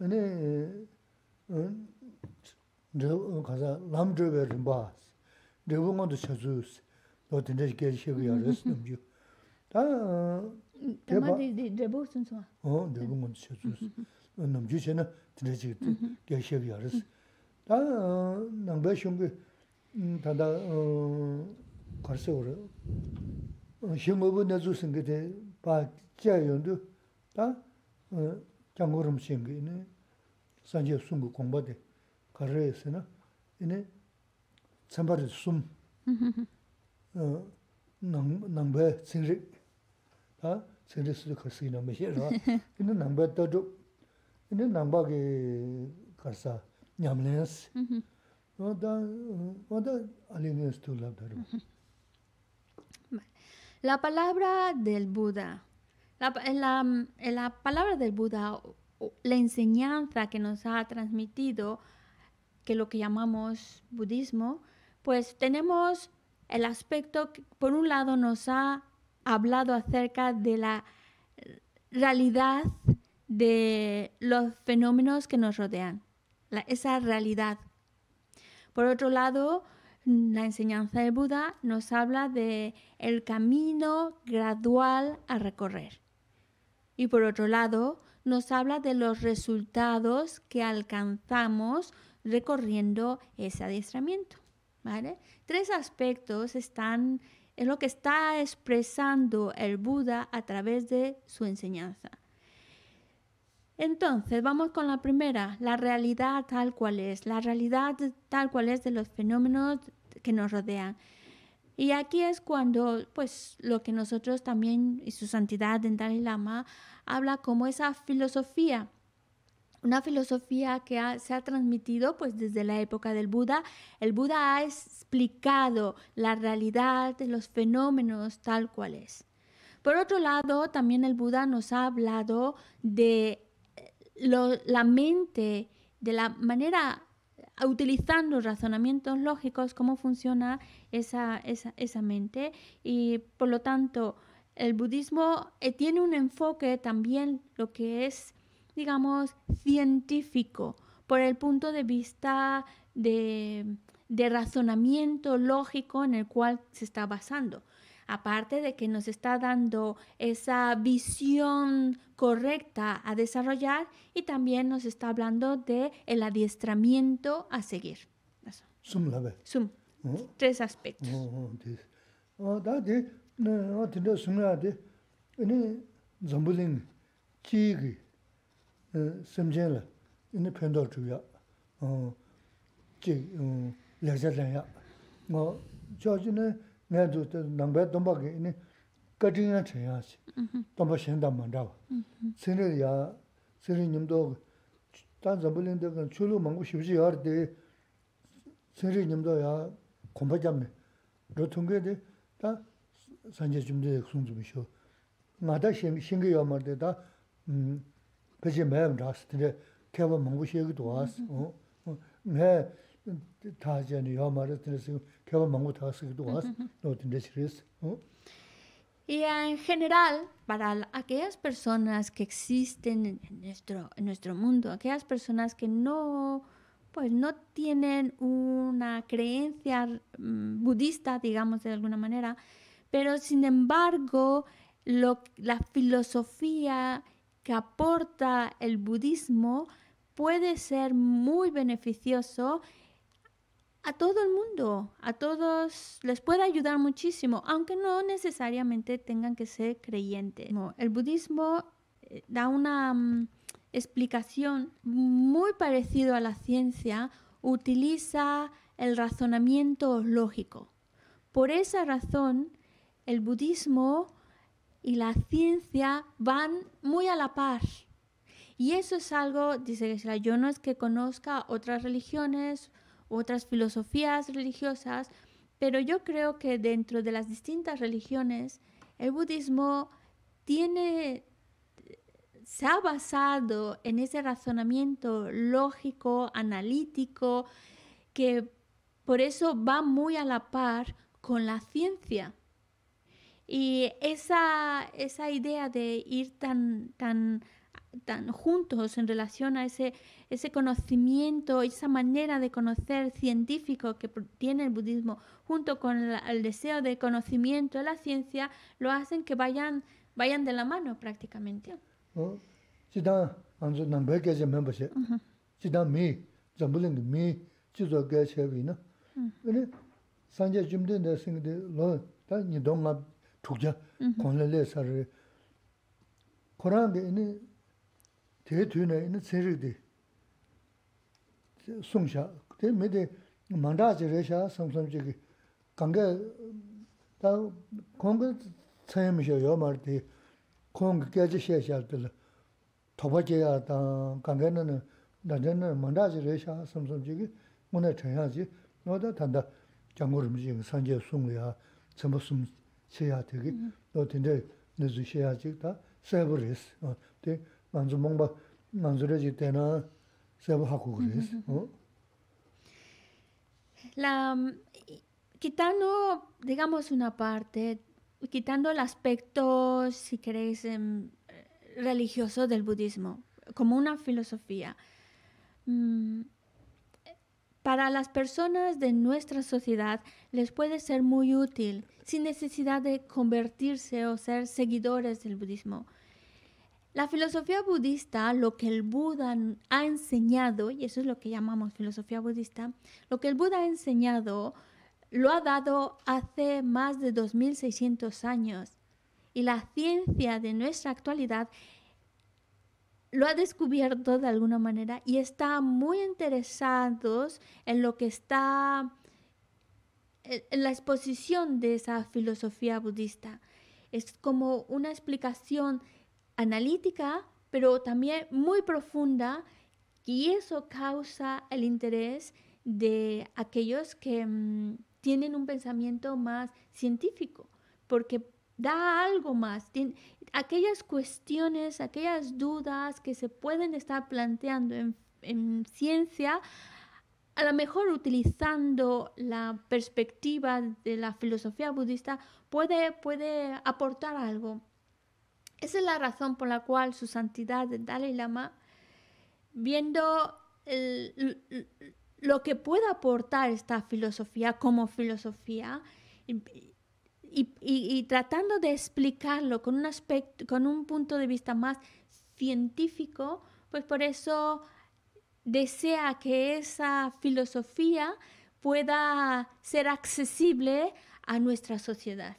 Ani kaza lam dhruva rinpaas, dhruva nga dhu shazuus, dho dhinda shigay shigay yaras namchiyo. Ta... Tama di 어, sunsuwa? O, dhruva nga dhu shazuus, namchiyo shena dhinda shigay shigay yaras. Ta nangbay shungi tanda karsa ura, shingobu nazu singa paa yang urum sing ini sangya sumu kombade karese na ini sambar sum hmm hmm ha ceres de gal ina mehe na ini nangbe toduk ini namba ke gasa nyamles hmm la palabra del buda En la, palabra del Buda, la enseñanza que nos ha transmitido, que lo que llamamos budismo, pues tenemos el aspecto que por un lado nos ha hablado acerca de la realidad de los fenómenos que nos rodean, esa realidad. Por otro lado, la enseñanza del Buda nos habla de el camino gradual a recorrer. Y por otro lado, nos habla de los resultados que alcanzamos recorriendo ese adiestramiento. ¿vale? Tres aspectos están, es lo que está expresando el Buda a través de su enseñanza. Entonces, vamos con la primera, la realidad tal cual es, la realidad tal cual es de los fenómenos que nos rodean. Y aquí es cuando, pues, lo que nosotros también, y su santidad en Dalai Lama, habla como esa filosofía, una filosofía que se ha transmitido pues desde la época del Buda. El Buda ha explicado la realidad de los fenómenos tal cual es. Por otro lado, también el Buda nos ha hablado de eh, la mente, de la manera utilizando razonamientos lógicos cómo funciona esa, mente y por lo tanto el budismo eh, tiene un enfoque también lo que es, digamos, científico, por el punto de vista de razonamiento lógico en el cual se está basando aparte de que nos está dando esa visión correcta a desarrollar y también nos está hablando de el adiestramiento a seguir. Sum la Sum. ¿Eh? Tres aspectos. Why is it Ámbídóngpá Ļiñh? Kitérigáñ tangını įñhá baraha àastá aquí en síñh dará ándá ándá. Ciroyaár qué reñinhoñto, aŸá mhínjá áś yá árdá caru wá anchorse g Transform on our way, quea seriñoñto xá dotted 일반amente tón á ngé момент á que sāérgép wá mhí á xa, saan jar y en general, para aquellas personas que existen en nuestro, nuestro mundo, aquellas personas que no, pues no tienen una creencia mm, budista, digamos de alguna manera, pero sin embargo, lo, la filosofía que aporta el budismo puede ser muy beneficioso a todo el mundo, a todos les puede ayudar muchísimo, aunque no necesariamente tengan que ser creyentes. El budismo eh, da una mm, explicación muy parecida a la ciencia, utiliza el razonamiento lógico. Por esa razón, el budismo y la ciencia van muy a la par. Y eso es algo, dice que yo no es que conozca otras religiones, otras filosofías religiosas, pero yo creo que dentro de las distintas religiones, el budismo tiene, se ha basado en ese razonamiento lógico, analítico, que por eso va muy a la par con la ciencia. Y esa, esa idea de ir tan, tan tan juntos en relación a ese, ese conocimiento, esa manera de conocer científico que tiene el budismo, junto con el deseo de conocimiento de la ciencia, lo hacen que vayan, vayan de la mano prácticamente. Uh -huh. tē tū nā yīnā cē rīg dī sōng 강개 tē mē tē māndā chī rē shā sōng 다 chī kī kāngā, tā kōng kā cā yā 단다 shā yō mā rī tī kōng kā kā chī shē 다 세브리스 tī lā tōpa yā tā nā nā nā nā rē chī kī nā yā chī nō tā tā rī chī yā yā kī nā yā La quitando digamos una parte quitando el aspecto si queréis em, religioso del budismo como una filosofía. Mm, para las personas de nuestra sociedad les puede ser muy útil sin necesidad de convertirse o ser seguidores del budismo. La filosofía budista, lo que el Buda ha enseñado, y eso es lo que llamamos filosofía budista, lo que el Buda ha enseñado lo ha dado hace más de 2600 años. Y la ciencia de nuestra actualidad lo ha descubierto de alguna manera y está muy interesados en lo que está en la exposición de esa filosofía budista. Es como una explicación analítica, pero también muy profunda, y eso causa el interés de aquellos que mm, tienen un pensamiento más científico, porque da algo más. aquellas cuestiones, aquellas dudas que se pueden estar planteando en, ciencia, a lo mejor utilizando la perspectiva de la filosofía budista, puede, puede aportar algo esa es la razón por la cual su santidad el Dalai Lama, viendo lo que puede aportar esta filosofía como filosofía y, tratando de explicarlo con un, aspecto, con un punto de vista más científico, pues por eso desea que esa filosofía pueda ser accesible a nuestra sociedad.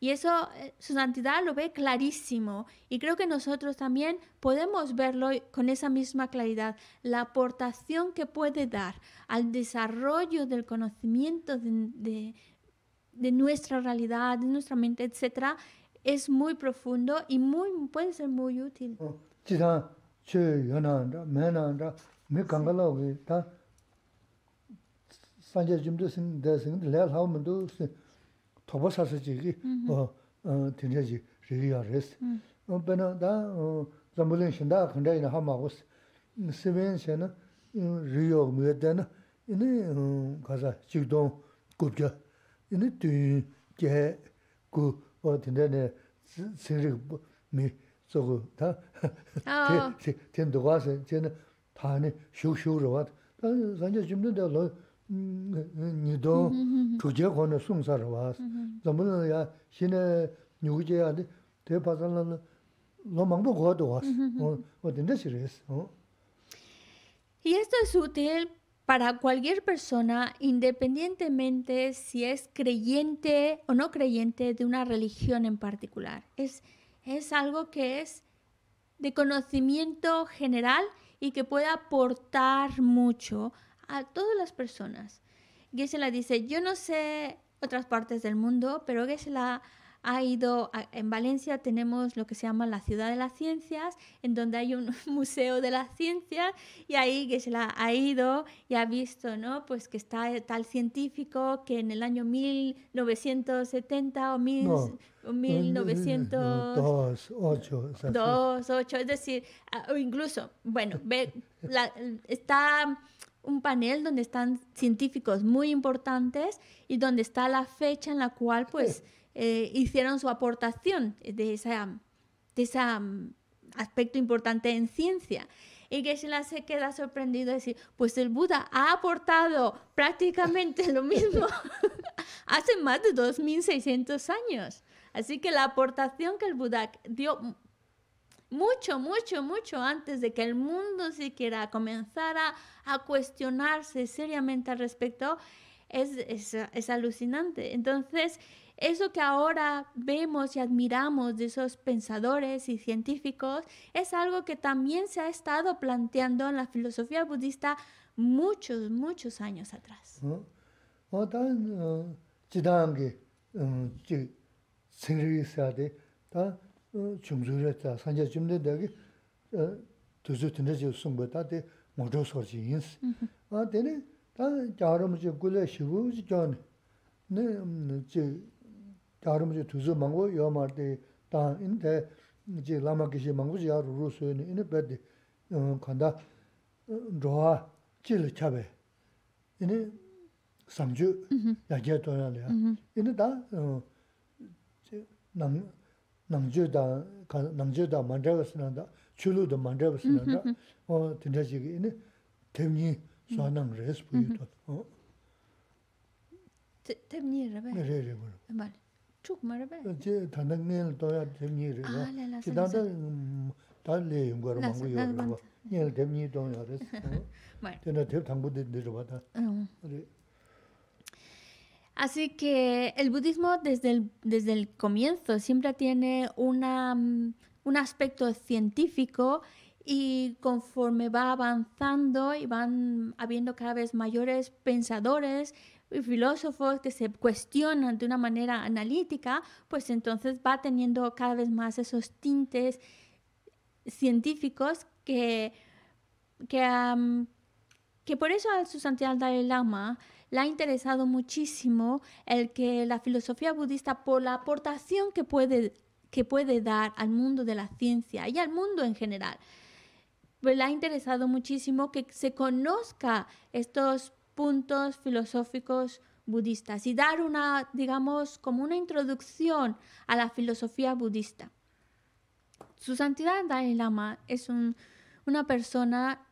Y eso eh, su santidad lo ve clarísimo. Y creo que nosotros también podemos verlo con esa misma claridad. La aportación que puede dar al desarrollo del conocimiento de, nuestra realidad, de nuestra mente, etc., es muy profundo y muy, puede ser muy útil. 토바 어 드려지 리리아 어다 잠불은 신다 근데 이나 세벤세나 리요 이니 가자 직도 곱게 이니 뒤게고 어 드네네 생리 미 저거 다 텐도 와서 쟤는 다네 쇼쇼로 와 단지 좀 된다 Y esto es útil para cualquier persona, independientemente si es creyente o no creyente de una religión en particular. Es, es algo que es de conocimiento general y que puede aportar mucho a todas las personas. Gisela dice, yo no sé otras partes del mundo, pero Gisela ha ido, en Valencia tenemos lo que se llama la ciudad de las ciencias, en donde hay un museo de las ciencias y ahí Gisela ha ido y ha visto, ¿no? Pues que está eh, tal científico que en el año 1970 o, mil, 1908, es decir, incluso, bueno, está un panel donde están científicos muy importantes y donde está la fecha en la cual pues eh, hicieron su aportación de esa, de ese mm, aspecto importante en ciencia. Y Geshe-la se queda sorprendido y decir, pues el Buda ha aportado prácticamente lo mismo hace más de 2.600 años. Así que la aportación que el Buda dio mucho, mucho, mucho antes de que el mundo siquiera comenzara a cuestionarse seriamente al respecto, es, alucinante. Entonces, eso que ahora vemos y admiramos de esos pensadores y científicos es algo que también se ha estado planteando en la filosofía budista muchos, muchos años atrás. chungzhugre ta sanja chumde dagi tuzhu tinda chiyo 아 ta di 자르무지 굴레 chi yinsi. A dini ta gyaram chi gulay shivu chi gyan, ni chi gyaram chi tuzhu mangu yo mar di ta in te chi lama kishi mangu chi ya 남주다 만드가스는다 출루도 만드가스는다 어 된다지기 이네 템니 소나는 레스 부유도 어 템니 레베 레레 레베 말 죽마르베 제 단능을 또야 템니를 아 지다다 달리 용거로 망고 용거로 니엘 템니 동요레스 말 근데 대 당부들 응 Así que el budismo desde el, comienzo siempre tiene mm, un aspecto científico y conforme va avanzando y van habiendo cada vez mayores pensadores y filósofos que se cuestionan de una manera analítica, pues entonces va teniendo cada vez más esos tintes científicos que, que por eso su santidad Dalai Lama le ha interesado muchísimo el que la filosofía budista, por la aportación que puede, que puede dar al mundo de la ciencia y al mundo en general, pues, le ha interesado muchísimo que se conozca estos puntos filosóficos budistas y dar una, digamos, como una introducción a la filosofía budista. Su santidad Dalai Lama es una persona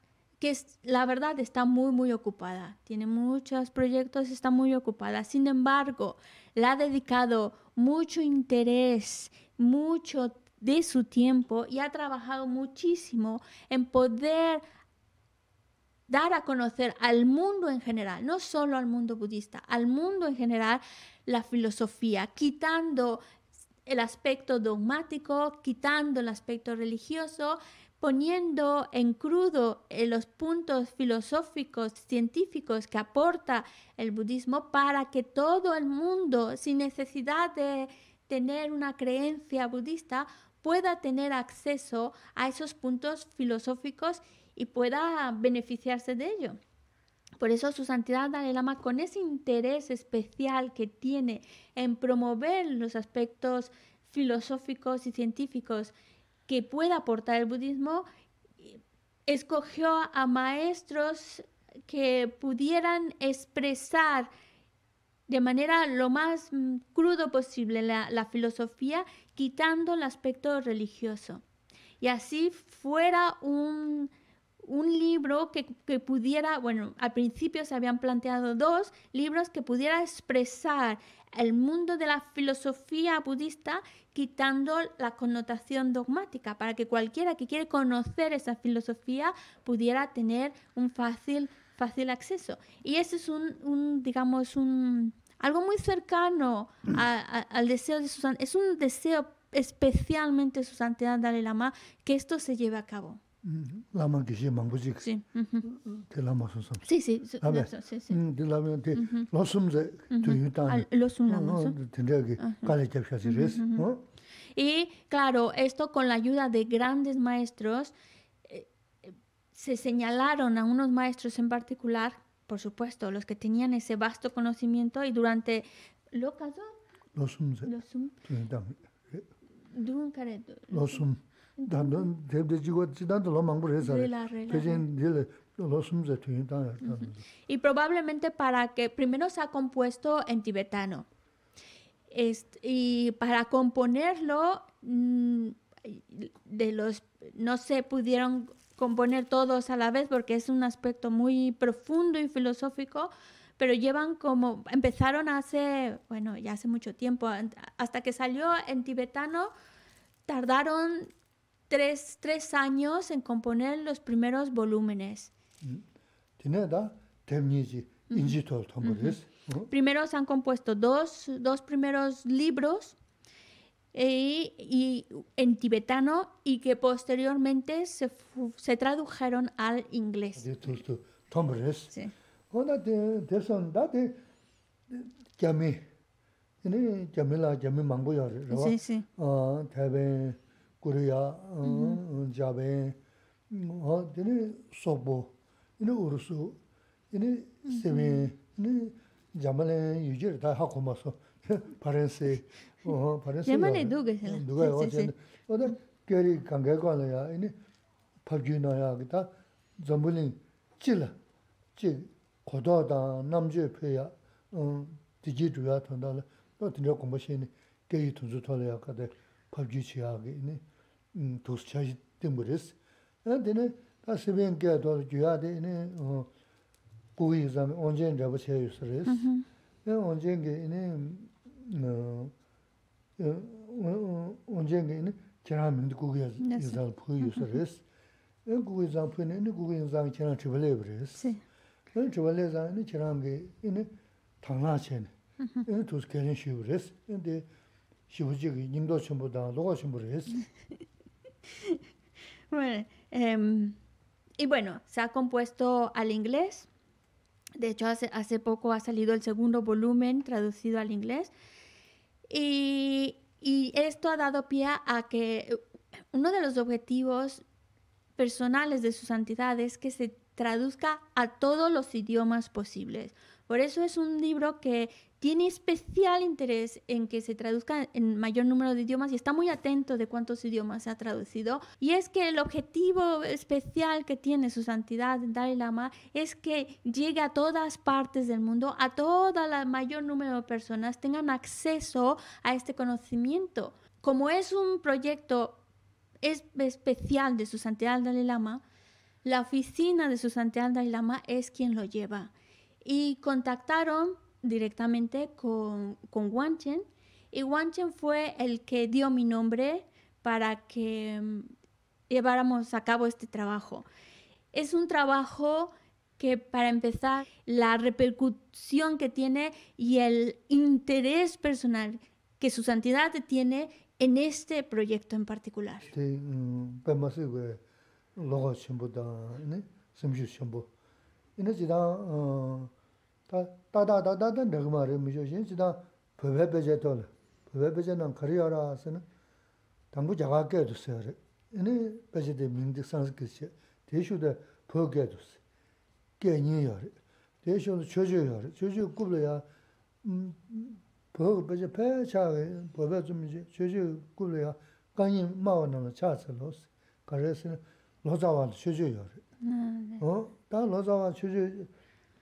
la verdad está muy, muy ocupada. Tiene muchos proyectos, está muy ocupada. Sin embargo, le ha dedicado mucho interés, mucho de su tiempo y ha trabajado muchísimo en poder dar a conocer al mundo en general, no solo al mundo budista, al mundo en general, la filosofía, quitando el aspecto dogmático, quitando el aspecto religioso, poniendo en crudo eh, los puntos filosóficos, científicos que aporta el budismo para que todo el mundo, sin necesidad de tener una creencia budista, pueda tener acceso a esos puntos filosóficos y pueda beneficiarse de ello. Por eso su santidad Dalai Lama, con ese interés especial que tiene en promover los aspectos filosóficos y científicos que pueda aportar el budismo, escogió a maestros que pudieran expresar de manera lo más mm, crudo posible la, filosofía, quitando el aspecto religioso. Y así fuera un, libro que, pudiera, bueno, al principio se habían planteado dos libros que pudiera expresar el mundo de la filosofía budista quitando la connotación dogmática para que cualquiera que quiere conocer esa filosofía pudiera tener un fácil, fácil acceso. Y eso es un, digamos, un, algo muy cercano a, al deseo de Susan. Es un deseo especialmente su santidad Dalai Lama que esto se lleve a cabo la kishi mangbuchik. Sí. Te lama son Sí, sí. Abe. Mm, te lama, los sum ze tuyu tani. los lama Tendría que kale res. Y claro, esto con la ayuda de grandes maestros, eh, se señalaron a unos maestros en particular, por supuesto, los que tenían ese vasto conocimiento y durante... ¿Lo casó? Los ze. los sum y probablemente para que primero se ha compuesto en tibetano. y para componerlo mm, de los no se pudieron componer todos a la vez porque es un aspecto muy profundo y filosófico, pero llevan como, empezaron hace, bueno, ya hace mucho tiempo, hasta que salió en tibetano, tardaron tres, tres años en componer los primeros volúmenes. Mm. Primero se han compuesto dos, dos primeros libros y, eh, y, en tibetano y que posteriormente se, se tradujeron al inglés. Sí. Sí, sí. Ah, Арasssiyaa Anjab hai Sopbo, ini hurusuu, ini siming, ini. Jam harderi overly 다 하고 De hiy mani duduk as nyina? — Dukak, सक्री Béli liti k킁 etdi háne,ас isi Fargi rehearsal ượngbaliませ, ko burada á namzcis pál durable آm decreea thandar niv 31 á Thát eré Giul áaa tūs chāshī tīmbu rīs. Ān tīne, tā sībīn kia tō jīyā tīne kūyī zāmi ānjēn rāba chāyā yus rīs. ānjēn kia ānjēn kia kērā mīndi kūyī zāmi pūyī yus rīs. ān kūyī zāmi pūyī nī kūyī zāmi kērā chibalī yub rīs. ān chibalī zāmi nī kērā mīngi ānjēn tānglā chāyā nī tūs Em, y bueno, se ha compuesto al inglés. De hecho, hace, poco ha salido el segundo volumen traducido al inglés. Y, y esto ha dado pie a que uno de los objetivos personales de su santidad es que se traduzca a todos los idiomas posibles. Por eso es un libro que tiene especial interés en que se traduzca en mayor número de idiomas y está muy atento de cuántos idiomas se ha traducido. Y es que el objetivo especial que tiene su santidad Dalai Lama es que llegue a todas partes del mundo, a todo el mayor número de personas tengan acceso a este conocimiento. Como es un proyecto especial de su santidad Dalai Lama, la oficina de su santidad Dalai Lama es quien lo lleva y contactaron directamente con, con Wanchen y Wanchen fue el que dio mi nombre para que mm, lleváramos a cabo este trabajo. Es un trabajo que para empezar la repercusión que tiene y el interés personal que su santidad tiene en este proyecto en particular. Mm, 다 tā tā tā tā nirgā mā rī mī shō shīn, sī tā pēpē pēchē tō rī, pēpē pēchē nā kā rī yā rā sī nā, tā ngū jā gā kē tu sī yā rī, inī pēchē tē mīng tī sāng sī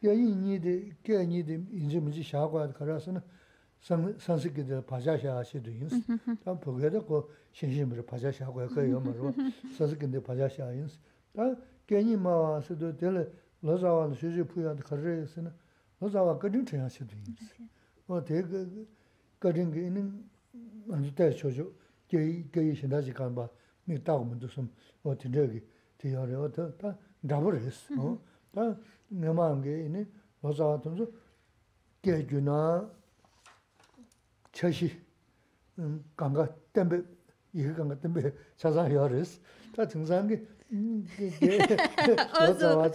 yāyī nī dī, kāyā nī dī, yīnzī mīchī shā guāyā dī karā sī na sānsī kī dī pācā shā shī dī yīnsī. Tā pūgayā dā kō shīnshī mī rī pācā shā guāyā kāyā mā rō, sānsī kī dī pācā shā yīnsī. Tā kāyā nī mā wā sī dō tēlē lō zā wā dī Tā ngā 이네 ngā i nī, mō tsā wa tō mō tsō, kē jū nā chē shi, kānga, tēmbe, ihi kānga tēmbe chāsa yō rēs. Tā tsō ngā saa ngā i nī, kē, kē, kē, mō tsā wa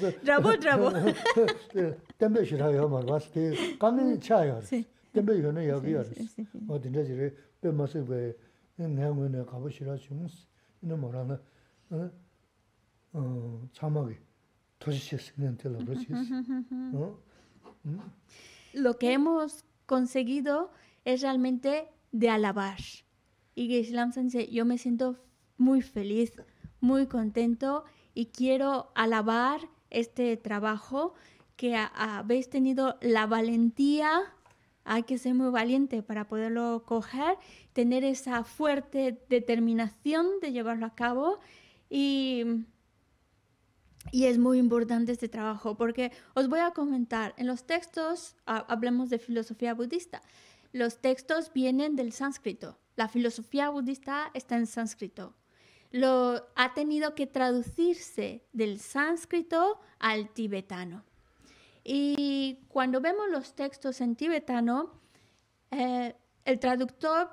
shirā chā rēs, nā rēs. bē bē, ngā ngā ngā kāpa shirā mō rā ¿Mm? Lo que hemos conseguido es realmente de alabar. Y Islam dice, yo me siento muy feliz, muy contento y quiero alabar este trabajo que habéis tenido la valentía, hay que ser muy valiente para poderlo coger, tener esa fuerte determinación de llevarlo a cabo y y es muy importante este trabajo porque os voy a comentar, en los textos, hablemos de filosofía budista, los textos vienen del sánscrito, la filosofía budista está en sánscrito. Lo, ha tenido que traducirse del sánscrito al tibetano. Y cuando vemos los textos en tibetano, eh, el traductor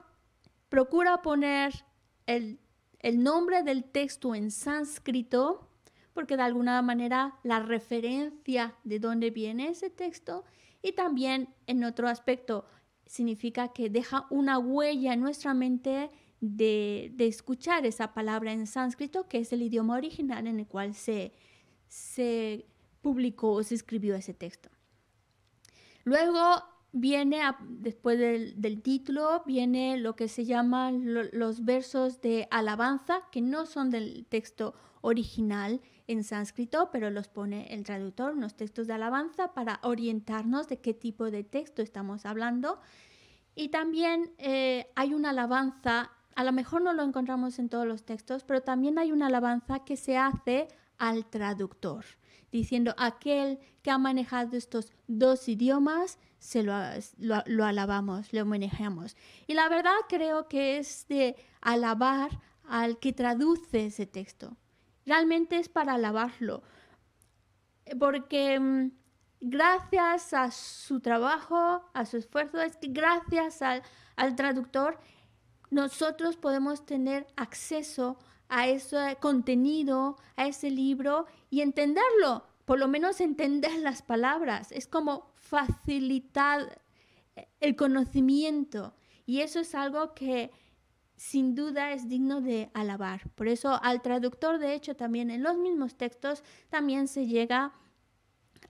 procura poner el nombre del texto en sánscrito porque de alguna manera la referencia de dónde viene ese texto y también en otro aspecto significa que deja una huella en nuestra mente de, escuchar esa palabra en sánscrito, que es el idioma original en el cual se, se publicó o se escribió ese texto. Luego viene, después del, título, viene lo que se llaman los versos de alabanza, que no son del texto original, en sánscrito, pero los pone el traductor, unos textos de alabanza para orientarnos de qué tipo de texto estamos hablando. Y también eh, hay una alabanza, a lo mejor no lo encontramos en todos los textos, pero también hay una alabanza que se hace al traductor, diciendo aquel que ha manejado estos dos idiomas, se lo, lo, lo alabamos, lo manejamos. Y la verdad creo que es de alabar al que traduce ese texto realmente es para alabarlo, eh, porque mm, gracias a su trabajo, a su esfuerzo, es que gracias al, al traductor nosotros podemos tener acceso a ese contenido, a ese libro y entenderlo, por lo menos entender las palabras. Es como facilitar eh, el conocimiento y eso es algo que sin duda es digno de alabar. Por eso al traductor, de hecho, también en los mismos textos, también se llega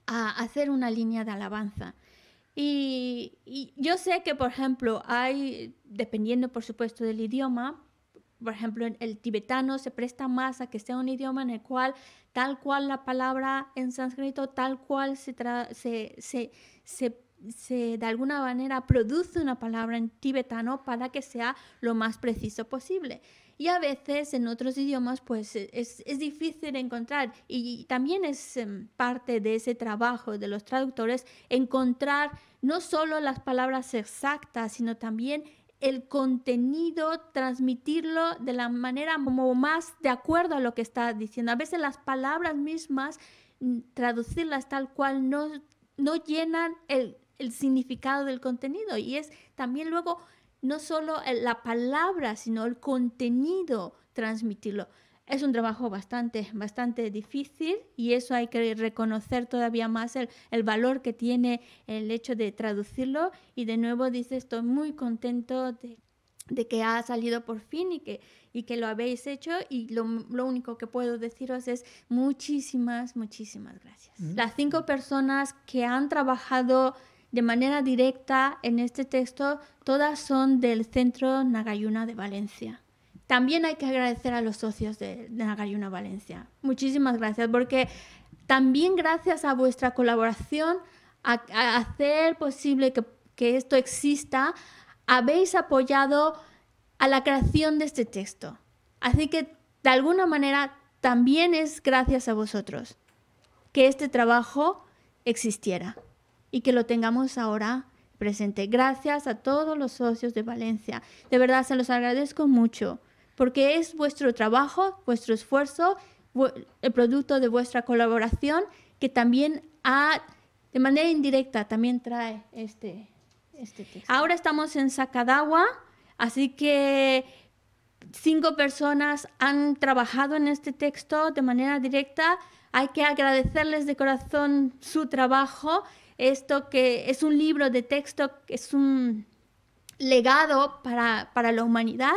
a hacer una línea de alabanza. Y, yo sé que, por ejemplo, hay, dependiendo por supuesto del idioma, por ejemplo, en el tibetano se presta más a que sea un idioma en el cual tal cual la palabra en sánscrito, tal cual se, se, se se, de alguna manera produce una palabra en tibetano para que sea lo más preciso posible. Y a veces en otros idiomas pues e, es, difícil encontrar y, también es em, parte de ese trabajo de los traductores encontrar no solo las palabras exactas, sino también el contenido, transmitirlo de la manera como más de acuerdo a lo que está diciendo. A veces las palabras mismas, mm, traducirlas tal cual, no, no llenan el, el significado del contenido y es también luego no solo la palabra, sino el contenido transmitirlo. Es un trabajo bastante, bastante difícil y eso hay que reconocer todavía más el, el valor que tiene el hecho de traducirlo. Y de nuevo dice, estoy muy contento de, de que ha salido por fin y que, y que lo habéis hecho y lo, lo, único que puedo deciros es muchísimas, muchísimas gracias. Mm. Las cinco personas que han trabajado de manera directa en este texto, todas son del Centro Nagayuna de Valencia. También hay que agradecer a los socios de, Nagayuna Valencia. Muchísimas gracias, porque también gracias a vuestra colaboración, a, hacer posible que esto exista, habéis apoyado a la creación de este texto. Así que, de alguna manera, también es gracias a vosotros que este trabajo existiera y que lo tengamos ahora presente. Gracias a todos los socios de Valencia. De verdad, se los agradezco mucho, porque es vuestro trabajo, vuestro esfuerzo, el producto de vuestra colaboración que también ha, de manera indirecta, también trae este, este texto. Ahora estamos en Sacadagua, así que cinco personas han trabajado en este texto de manera directa. Hay que agradecerles de corazón su trabajo esto que es un libro de texto, es un legado para, para la humanidad.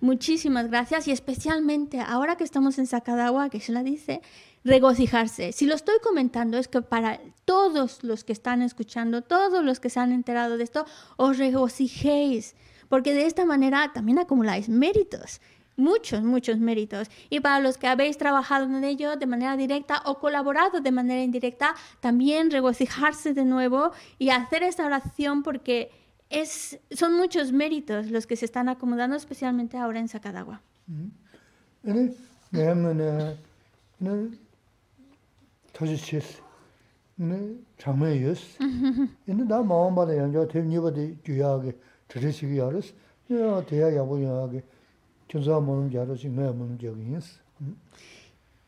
Muchísimas gracias y especialmente ahora que estamos en Sacadagua, que se la dice, regocijarse. Si lo estoy comentando es que para todos los que están escuchando, todos los que se han enterado de esto, os regocijéis, porque de esta manera también acumuláis méritos muchos, muchos méritos. Y para los que habéis trabajado en ello de manera directa o colaborado de manera indirecta, también regocijarse de nuevo y hacer esta oración porque es, son muchos méritos los que se están acomodando, especialmente ahora en Sacadagua. Mm-hmm. ¿Mm?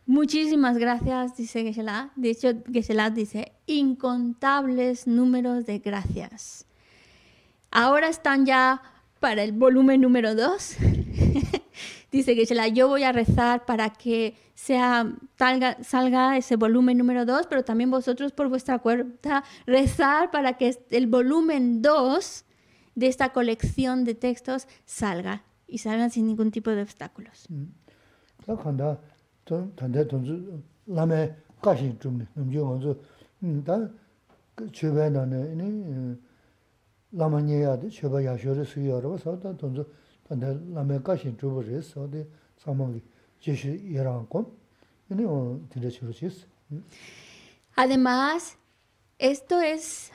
Muchísimas gracias, dice Gesela. De hecho, Gesela dice, incontables números de gracias. Ahora están ya para el volumen número 2. dice Gesela, yo voy a rezar para que sea, salga ese volumen número 2, pero también vosotros por vuestra cuenta rezar para que el volumen 2 de esta colección de textos salga y salgan sin ningún tipo de obstáculos. Además, esto es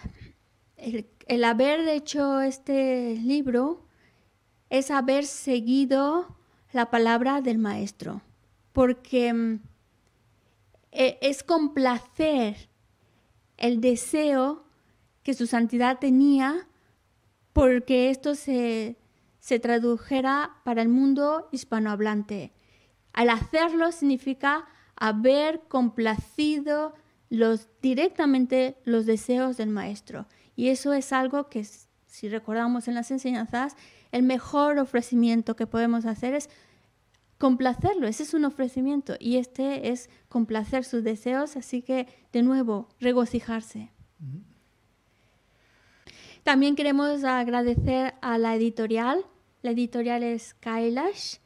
el, haber hecho este libro es haber seguido la palabra del maestro, porque mm, e, es complacer el deseo que su santidad tenía porque esto se, se tradujera para el mundo hispanohablante. Al hacerlo significa haber complacido los, directamente los deseos del maestro. Y eso es algo que, si recordamos en las enseñanzas, el mejor ofrecimiento que podemos hacer es complacerlo, ese es un ofrecimiento y este es complacer sus deseos, así que de nuevo, regocijarse. También queremos agradecer a la editorial, la editorial es Kailash,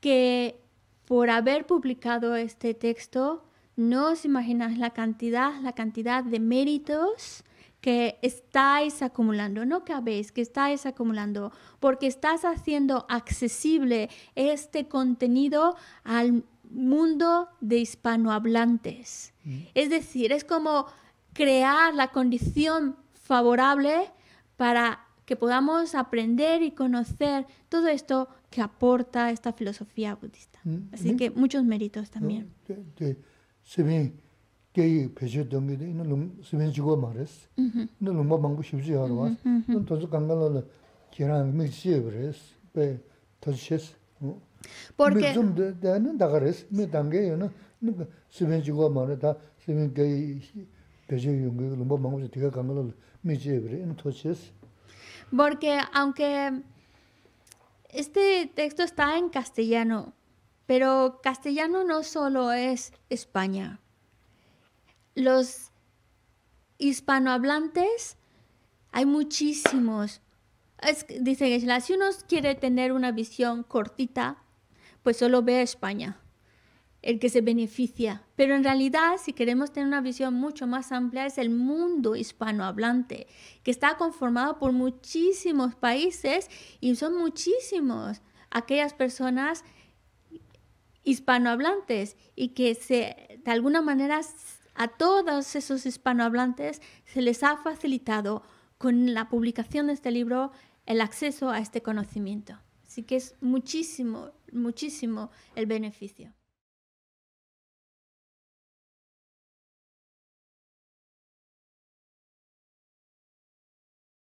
que por haber publicado este texto, no os imagináis la cantidad, la cantidad de méritos que estáis acumulando, no que habéis, que estáis acumulando, porque estás haciendo accesible este contenido al mundo de hispanohablantes. Mm. Es decir, es como crear la condición favorable para que podamos aprender y conocer todo esto que aporta esta filosofía budista. Mm, Así mm. que muchos méritos también. Se ve porque aunque este texto está en castellano, pero castellano no solo es España los hispanohablantes, hay muchísimos. Dicen, dice si uno quiere tener una visión cortita, pues solo ve a España, el que se beneficia. Pero en realidad, si queremos tener una visión mucho más amplia, es el mundo hispanohablante, que está conformado por muchísimos países y son muchísimos aquellas personas hispanohablantes y que se, de alguna manera a todos esos hispanohablantes se les ha facilitado con la publicación de este libro el acceso a este conocimiento. Así que es muchísimo, muchísimo el beneficio.